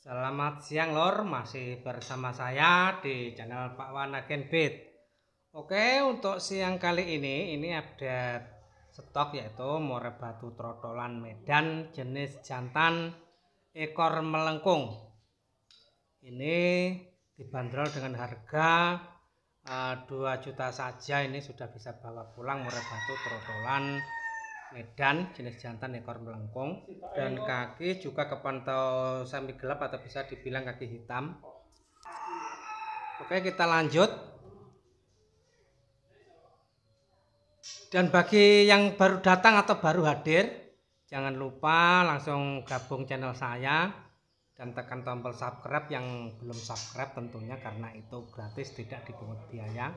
Selamat siang lor, masih bersama saya di channel Pak Wan Agen Beat. Oke, untuk siang kali ini ini update stok yaitu more batu trotolan Medan jenis jantan ekor melengkung. Ini dibanderol dengan harga uh, eh, 2 juta saja ini sudah bisa bawa pulang more batu trotolan medan jenis jantan ekor melengkung dan kaki juga kepantau semi gelap atau bisa dibilang kaki hitam oke kita lanjut dan bagi yang baru datang atau baru hadir jangan lupa langsung gabung channel saya dan tekan tombol subscribe yang belum subscribe tentunya karena itu gratis tidak dipungut biaya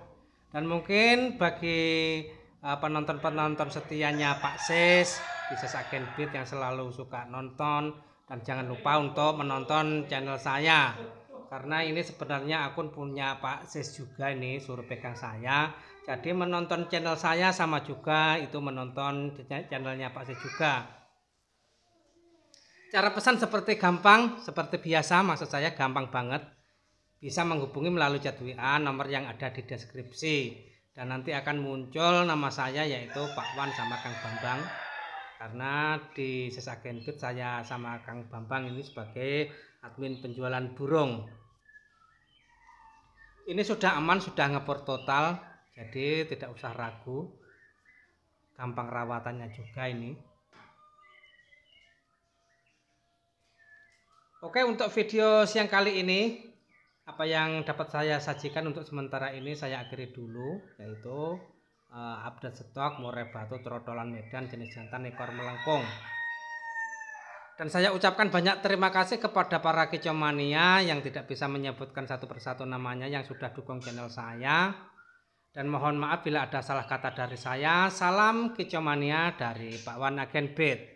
dan mungkin bagi Ah, penonton-penonton setianya Pak Sis bisa Saken Beat yang selalu suka nonton dan jangan lupa untuk menonton channel saya karena ini sebenarnya akun punya Pak Sis juga ini suruh pegang saya jadi menonton channel saya sama juga itu menonton channelnya Pak Sis juga cara pesan seperti gampang, seperti biasa, maksud saya gampang banget. Bisa menghubungi melalui chat WA nomor yang ada di deskripsi dan nanti akan muncul nama saya yaitu Pak Wan sama Kang Bambang karena di Sesagen Bit saya sama Kang Bambang ini sebagai admin penjualan burung ini sudah aman sudah ngepor total jadi tidak usah ragu gampang rawatannya juga ini oke untuk video siang kali ini apa yang dapat saya sajikan untuk sementara ini saya akhiri dulu yaitu uh, update stok murai batu trotolan medan jenis jantan ekor melengkung dan saya ucapkan banyak terima kasih kepada para kecomania yang tidak bisa menyebutkan satu persatu namanya yang sudah dukung channel saya dan mohon maaf bila ada salah kata dari saya salam kecomania dari Pak Wan Agen Bet